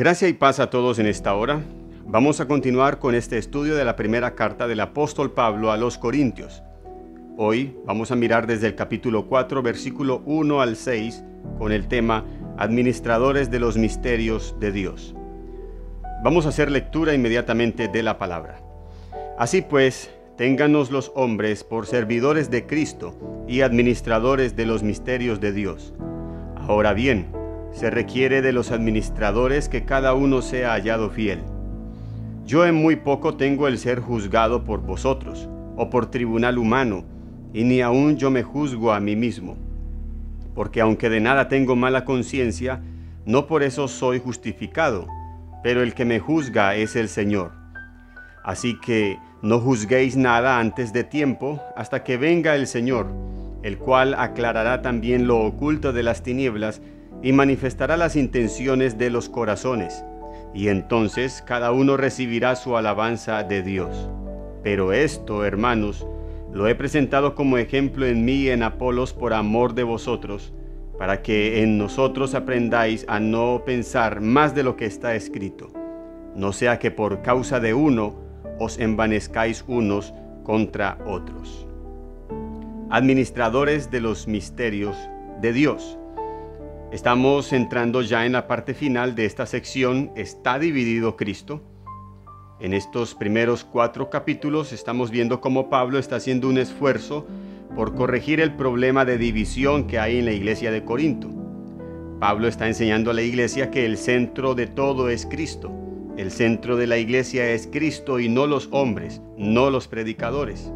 Gracias y paz a todos en esta hora. Vamos a continuar con este estudio de la primera carta del apóstol Pablo a los Corintios. Hoy vamos a mirar desde el capítulo 4, versículo 1 al 6, con el tema Administradores de los Misterios de Dios. Vamos a hacer lectura inmediatamente de la palabra. Así pues, ténganos los hombres por servidores de Cristo y administradores de los misterios de Dios. Ahora bien, se requiere de los administradores que cada uno sea hallado fiel. Yo en muy poco tengo el ser juzgado por vosotros, o por tribunal humano, y ni aun yo me juzgo a mí mismo. Porque aunque de nada tengo mala conciencia, no por eso soy justificado, pero el que me juzga es el Señor. Así que no juzguéis nada antes de tiempo, hasta que venga el Señor, el cual aclarará también lo oculto de las tinieblas y manifestará las intenciones de los corazones, y entonces cada uno recibirá su alabanza de Dios. Pero esto, hermanos, lo he presentado como ejemplo en mí y en Apolos por amor de vosotros, para que en nosotros aprendáis a no pensar más de lo que está escrito, no sea que por causa de uno os envanezcáis unos contra otros. Administradores de los misterios de Dios. Estamos entrando ya en la parte final de esta sección, Está dividido Cristo. En estos primeros cuatro capítulos estamos viendo cómo Pablo está haciendo un esfuerzo por corregir el problema de división que hay en la iglesia de Corinto. Pablo está enseñando a la iglesia que el centro de todo es Cristo. El centro de la iglesia es Cristo y no los hombres, no los predicadores.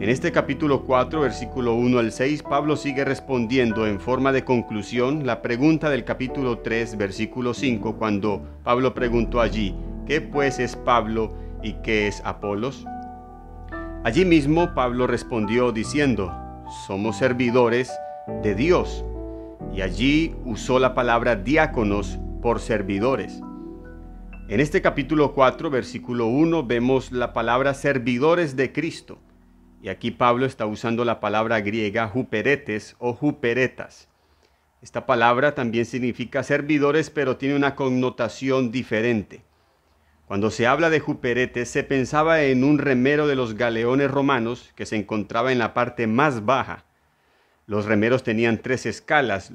En este capítulo 4, versículo 1 al 6, Pablo sigue respondiendo en forma de conclusión la pregunta del capítulo 3, versículo 5, cuando Pablo preguntó allí, ¿qué pues es Pablo y qué es Apolos? Allí mismo Pablo respondió diciendo, somos servidores de Dios. Y allí usó la palabra diáconos por servidores. En este capítulo 4, versículo 1, vemos la palabra servidores de Cristo. Y aquí Pablo está usando la palabra griega juperetes o juperetas. Esta palabra también significa servidores, pero tiene una connotación diferente. Cuando se habla de juperetes, se pensaba en un remero de los galeones romanos que se encontraba en la parte más baja. Los remeros tenían tres escalas.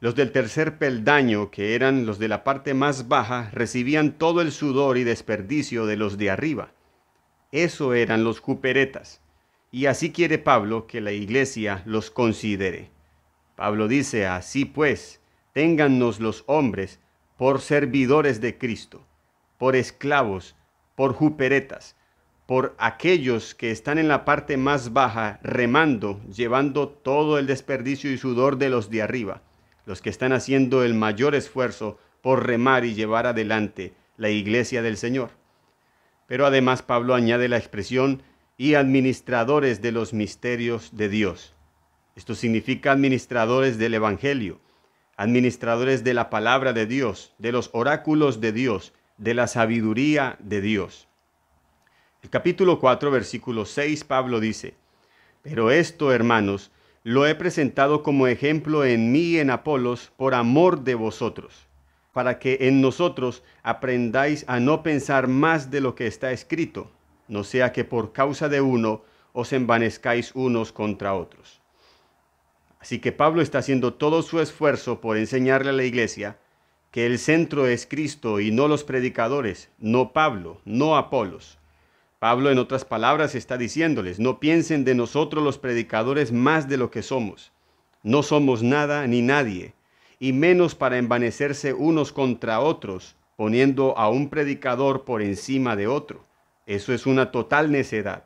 Los del tercer peldaño, que eran los de la parte más baja, recibían todo el sudor y desperdicio de los de arriba. Eso eran los juperetas y así quiere Pablo que la iglesia los considere. Pablo dice, así pues, téngannos los hombres por servidores de Cristo, por esclavos, por juperetas, por aquellos que están en la parte más baja remando, llevando todo el desperdicio y sudor de los de arriba, los que están haciendo el mayor esfuerzo por remar y llevar adelante la iglesia del Señor. Pero además Pablo añade la expresión y administradores de los misterios de Dios. Esto significa administradores del Evangelio, administradores de la palabra de Dios, de los oráculos de Dios, de la sabiduría de Dios. El capítulo 4, versículo 6, Pablo dice, Pero esto, hermanos, lo he presentado como ejemplo en mí y en Apolos por amor de vosotros, para que en nosotros aprendáis a no pensar más de lo que está escrito no sea que por causa de uno os envanezcáis unos contra otros. Así que Pablo está haciendo todo su esfuerzo por enseñarle a la iglesia que el centro es Cristo y no los predicadores, no Pablo, no Apolos. Pablo en otras palabras está diciéndoles, no piensen de nosotros los predicadores más de lo que somos. No somos nada ni nadie, y menos para envanecerse unos contra otros, poniendo a un predicador por encima de otro. Eso es una total necedad.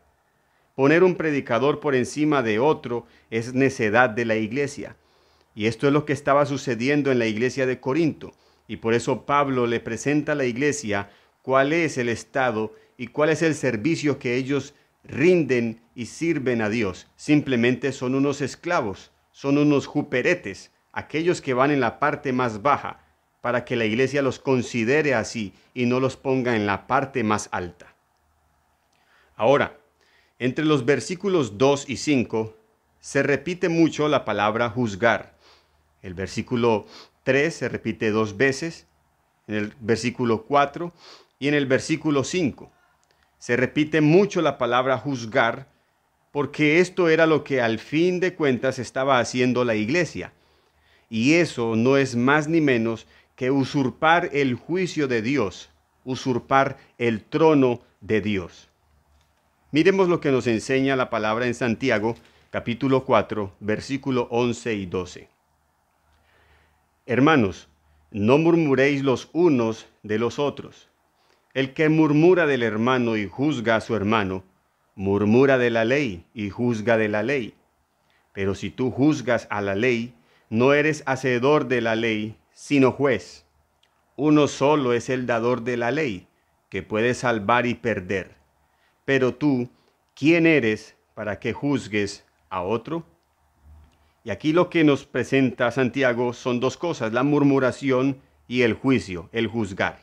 Poner un predicador por encima de otro es necedad de la iglesia. Y esto es lo que estaba sucediendo en la iglesia de Corinto. Y por eso Pablo le presenta a la iglesia cuál es el estado y cuál es el servicio que ellos rinden y sirven a Dios. Simplemente son unos esclavos, son unos juperetes, aquellos que van en la parte más baja, para que la iglesia los considere así y no los ponga en la parte más alta. Ahora, entre los versículos 2 y 5 se repite mucho la palabra juzgar. El versículo 3 se repite dos veces, en el versículo 4 y en el versículo 5. Se repite mucho la palabra juzgar porque esto era lo que al fin de cuentas estaba haciendo la iglesia. Y eso no es más ni menos que usurpar el juicio de Dios, usurpar el trono de Dios. Miremos lo que nos enseña la palabra en Santiago, capítulo 4, versículo 11 y 12. Hermanos, no murmuréis los unos de los otros. El que murmura del hermano y juzga a su hermano, murmura de la ley y juzga de la ley. Pero si tú juzgas a la ley, no eres hacedor de la ley, sino juez. Uno solo es el dador de la ley, que puede salvar y perder. Pero tú, ¿quién eres para que juzgues a otro? Y aquí lo que nos presenta Santiago son dos cosas, la murmuración y el juicio, el juzgar.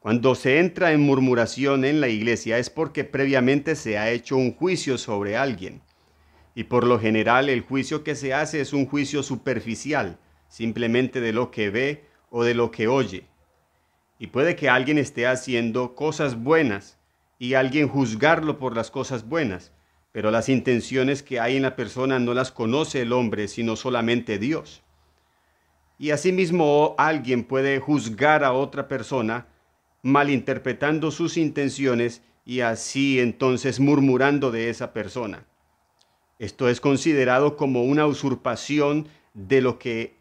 Cuando se entra en murmuración en la iglesia es porque previamente se ha hecho un juicio sobre alguien. Y por lo general el juicio que se hace es un juicio superficial, simplemente de lo que ve o de lo que oye. Y puede que alguien esté haciendo cosas buenas, y alguien juzgarlo por las cosas buenas, pero las intenciones que hay en la persona no las conoce el hombre, sino solamente Dios. Y asimismo alguien puede juzgar a otra persona malinterpretando sus intenciones y así entonces murmurando de esa persona. Esto es considerado como una usurpación de lo que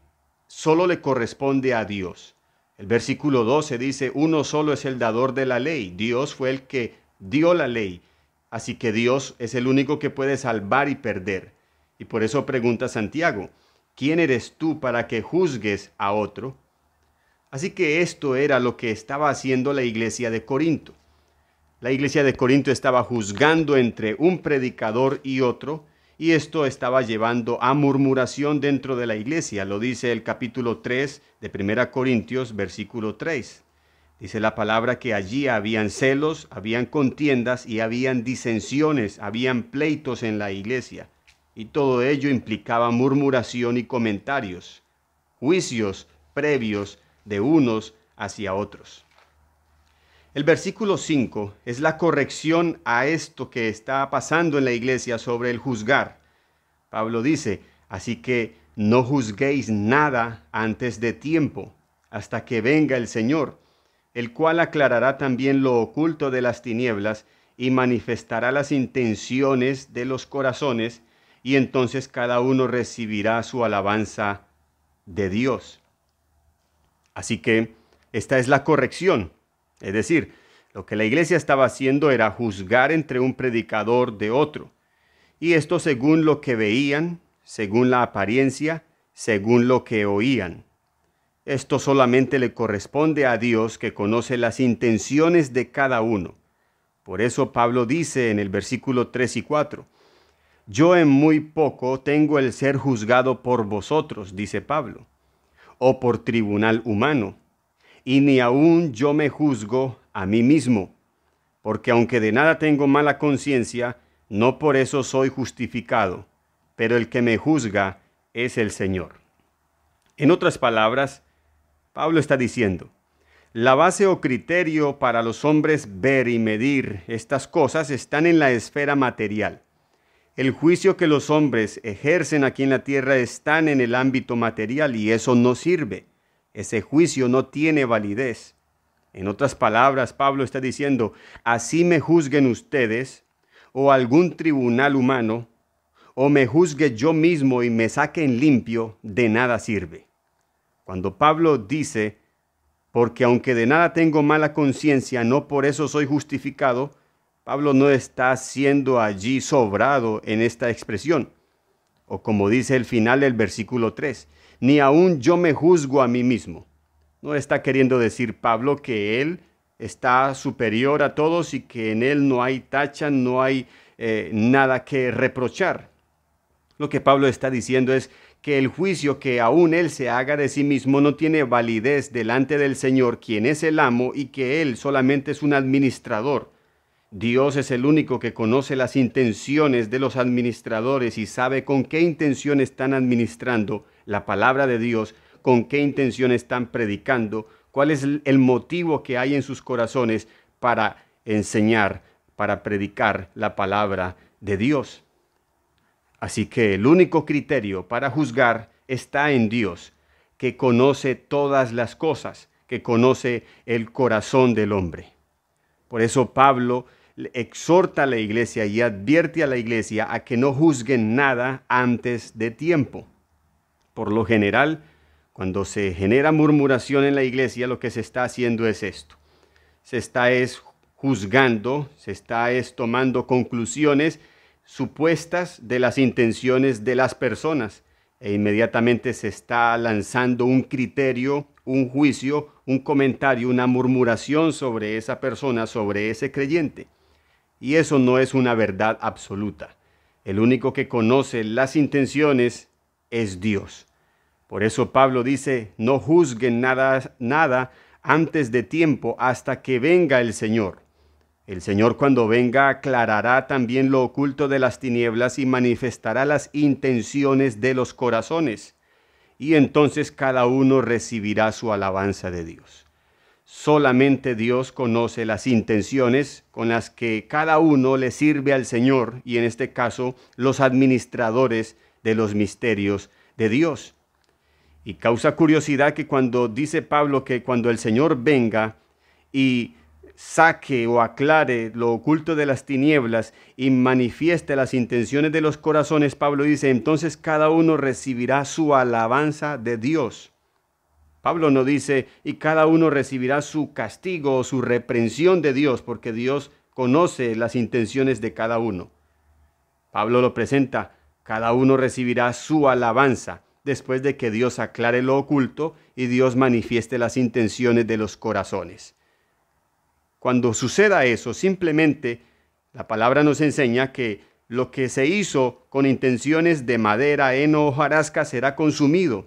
solo le corresponde a Dios. El versículo 12 dice, uno solo es el dador de la ley, Dios fue el que dio la ley. Así que Dios es el único que puede salvar y perder. Y por eso pregunta Santiago, ¿quién eres tú para que juzgues a otro? Así que esto era lo que estaba haciendo la iglesia de Corinto. La iglesia de Corinto estaba juzgando entre un predicador y otro, y esto estaba llevando a murmuración dentro de la iglesia, lo dice el capítulo 3 de 1 Corintios, versículo 3. Dice la palabra que allí habían celos, habían contiendas y habían disensiones, habían pleitos en la iglesia. Y todo ello implicaba murmuración y comentarios, juicios previos de unos hacia otros. El versículo 5 es la corrección a esto que está pasando en la iglesia sobre el juzgar. Pablo dice, así que no juzguéis nada antes de tiempo, hasta que venga el Señor el cual aclarará también lo oculto de las tinieblas y manifestará las intenciones de los corazones, y entonces cada uno recibirá su alabanza de Dios. Así que esta es la corrección, es decir, lo que la iglesia estaba haciendo era juzgar entre un predicador de otro, y esto según lo que veían, según la apariencia, según lo que oían. Esto solamente le corresponde a Dios que conoce las intenciones de cada uno. Por eso Pablo dice en el versículo 3 y 4, Yo en muy poco tengo el ser juzgado por vosotros, dice Pablo, o por tribunal humano, y ni aun yo me juzgo a mí mismo, porque aunque de nada tengo mala conciencia, no por eso soy justificado, pero el que me juzga es el Señor. En otras palabras, Pablo está diciendo, la base o criterio para los hombres ver y medir estas cosas están en la esfera material. El juicio que los hombres ejercen aquí en la tierra están en el ámbito material y eso no sirve. Ese juicio no tiene validez. En otras palabras, Pablo está diciendo, así me juzguen ustedes o algún tribunal humano, o me juzgue yo mismo y me saquen limpio, de nada sirve. Cuando Pablo dice, porque aunque de nada tengo mala conciencia, no por eso soy justificado, Pablo no está siendo allí sobrado en esta expresión. O como dice el final del versículo 3, ni aún yo me juzgo a mí mismo. No está queriendo decir Pablo que él está superior a todos y que en él no hay tacha, no hay eh, nada que reprochar. Lo que Pablo está diciendo es que el juicio que aún él se haga de sí mismo no tiene validez delante del Señor, quien es el amo, y que él solamente es un administrador. Dios es el único que conoce las intenciones de los administradores y sabe con qué intención están administrando la palabra de Dios, con qué intención están predicando, cuál es el motivo que hay en sus corazones para enseñar, para predicar la palabra de Dios. Así que el único criterio para juzgar está en Dios, que conoce todas las cosas, que conoce el corazón del hombre. Por eso Pablo exhorta a la iglesia y advierte a la iglesia a que no juzguen nada antes de tiempo. Por lo general, cuando se genera murmuración en la iglesia, lo que se está haciendo es esto. Se está es juzgando, se está es tomando conclusiones supuestas de las intenciones de las personas e inmediatamente se está lanzando un criterio, un juicio, un comentario, una murmuración sobre esa persona, sobre ese creyente. Y eso no es una verdad absoluta. El único que conoce las intenciones es Dios. Por eso Pablo dice, no juzguen nada, nada antes de tiempo hasta que venga el Señor. El Señor cuando venga aclarará también lo oculto de las tinieblas y manifestará las intenciones de los corazones. Y entonces cada uno recibirá su alabanza de Dios. Solamente Dios conoce las intenciones con las que cada uno le sirve al Señor y en este caso los administradores de los misterios de Dios. Y causa curiosidad que cuando dice Pablo que cuando el Señor venga y saque o aclare lo oculto de las tinieblas y manifieste las intenciones de los corazones, Pablo dice, entonces cada uno recibirá su alabanza de Dios. Pablo no dice, y cada uno recibirá su castigo o su reprensión de Dios, porque Dios conoce las intenciones de cada uno. Pablo lo presenta, cada uno recibirá su alabanza después de que Dios aclare lo oculto y Dios manifieste las intenciones de los corazones. Cuando suceda eso, simplemente la palabra nos enseña que lo que se hizo con intenciones de madera, heno o jarasca será consumido,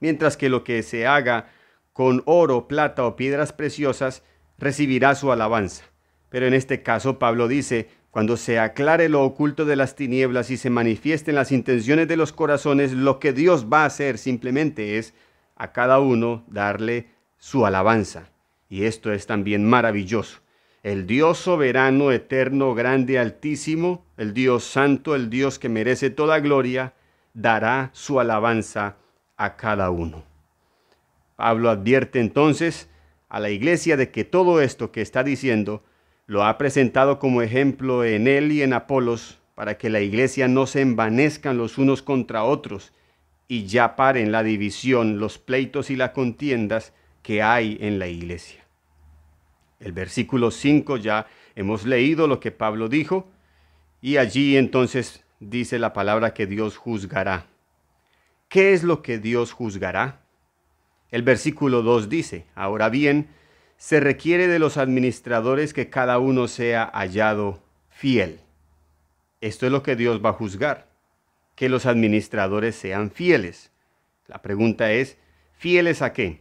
mientras que lo que se haga con oro, plata o piedras preciosas recibirá su alabanza. Pero en este caso Pablo dice, cuando se aclare lo oculto de las tinieblas y se manifiesten las intenciones de los corazones, lo que Dios va a hacer simplemente es a cada uno darle su alabanza. Y esto es también maravilloso. El Dios soberano, eterno, grande, altísimo, el Dios santo, el Dios que merece toda gloria, dará su alabanza a cada uno. Pablo advierte entonces a la iglesia de que todo esto que está diciendo lo ha presentado como ejemplo en él y en Apolos para que la iglesia no se envanezcan los unos contra otros y ya paren la división, los pleitos y las contiendas que hay en la iglesia. El versículo 5 ya hemos leído lo que Pablo dijo y allí entonces dice la palabra que Dios juzgará. ¿Qué es lo que Dios juzgará? El versículo 2 dice, ahora bien, se requiere de los administradores que cada uno sea hallado fiel. Esto es lo que Dios va a juzgar, que los administradores sean fieles. La pregunta es, ¿fieles a qué?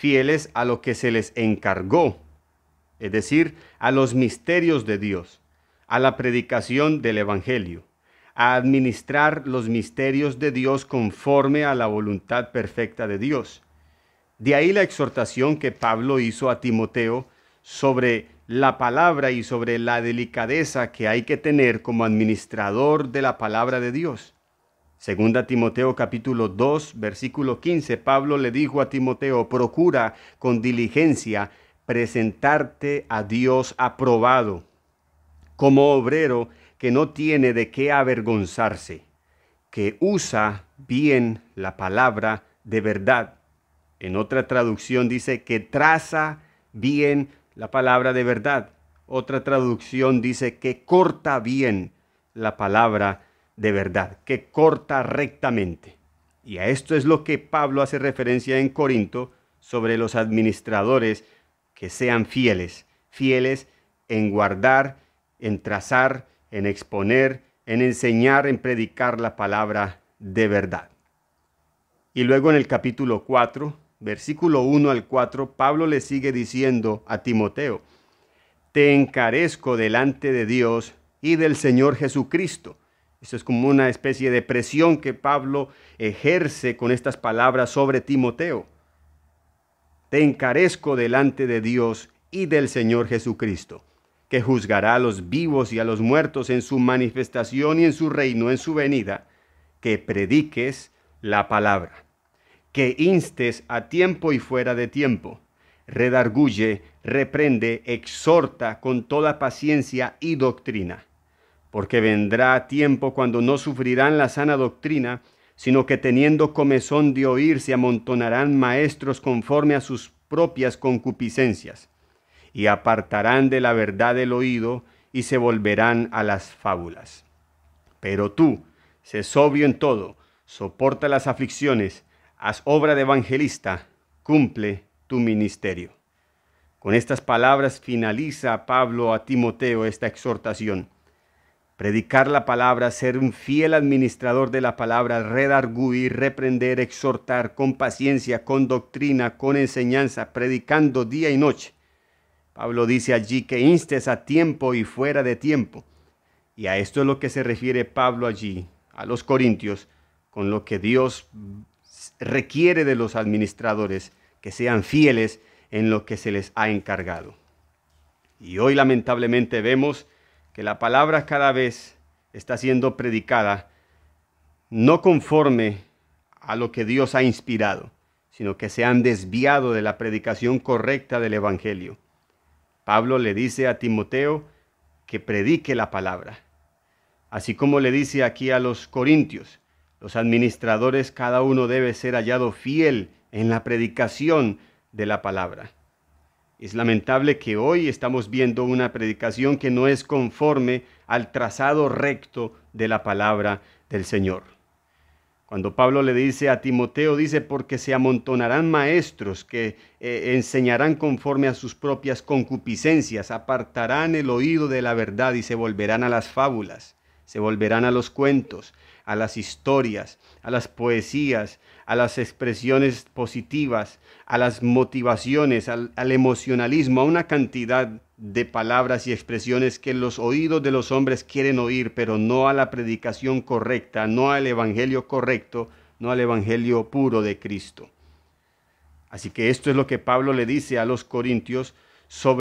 fieles a lo que se les encargó, es decir, a los misterios de Dios, a la predicación del Evangelio, a administrar los misterios de Dios conforme a la voluntad perfecta de Dios. De ahí la exhortación que Pablo hizo a Timoteo sobre la palabra y sobre la delicadeza que hay que tener como administrador de la palabra de Dios. Segunda Timoteo capítulo 2 versículo 15, Pablo le dijo a Timoteo, procura con diligencia presentarte a Dios aprobado, como obrero que no tiene de qué avergonzarse, que usa bien la palabra de verdad. En otra traducción dice que traza bien la palabra de verdad. Otra traducción dice que corta bien la palabra de verdad, que corta rectamente. Y a esto es lo que Pablo hace referencia en Corinto sobre los administradores que sean fieles, fieles en guardar, en trazar, en exponer, en enseñar, en predicar la palabra de verdad. Y luego en el capítulo 4, versículo 1 al 4, Pablo le sigue diciendo a Timoteo, Te encarezco delante de Dios y del Señor Jesucristo, esto es como una especie de presión que Pablo ejerce con estas palabras sobre Timoteo. Te encarezco delante de Dios y del Señor Jesucristo, que juzgará a los vivos y a los muertos en su manifestación y en su reino, en su venida, que prediques la palabra, que instes a tiempo y fuera de tiempo, redarguye, reprende, exhorta con toda paciencia y doctrina porque vendrá tiempo cuando no sufrirán la sana doctrina, sino que teniendo comezón de oír se amontonarán maestros conforme a sus propias concupiscencias, y apartarán de la verdad el oído, y se volverán a las fábulas. Pero tú, se sobrio en todo, soporta las aflicciones, haz obra de evangelista, cumple tu ministerio. Con estas palabras finaliza Pablo a Timoteo esta exhortación predicar la palabra, ser un fiel administrador de la palabra, redarguir, reprender, exhortar con paciencia, con doctrina, con enseñanza, predicando día y noche. Pablo dice allí que instes a tiempo y fuera de tiempo. Y a esto es lo que se refiere Pablo allí, a los corintios, con lo que Dios requiere de los administradores, que sean fieles en lo que se les ha encargado. Y hoy lamentablemente vemos que la palabra cada vez está siendo predicada no conforme a lo que Dios ha inspirado, sino que se han desviado de la predicación correcta del Evangelio. Pablo le dice a Timoteo que predique la palabra, así como le dice aquí a los corintios, los administradores cada uno debe ser hallado fiel en la predicación de la palabra. Es lamentable que hoy estamos viendo una predicación que no es conforme al trazado recto de la palabra del Señor. Cuando Pablo le dice a Timoteo, dice, porque se amontonarán maestros que eh, enseñarán conforme a sus propias concupiscencias, apartarán el oído de la verdad y se volverán a las fábulas, se volverán a los cuentos, a las historias, a las poesías, a las expresiones positivas, a las motivaciones, al, emocionalismo, a una cantidad de palabras y expresiones que los oídos de los hombres quieren oír, pero no a la predicación correcta, no al Evangelio correcto, no al Evangelio puro de Cristo. Así que esto es lo que Pablo le dice a los corintios sobre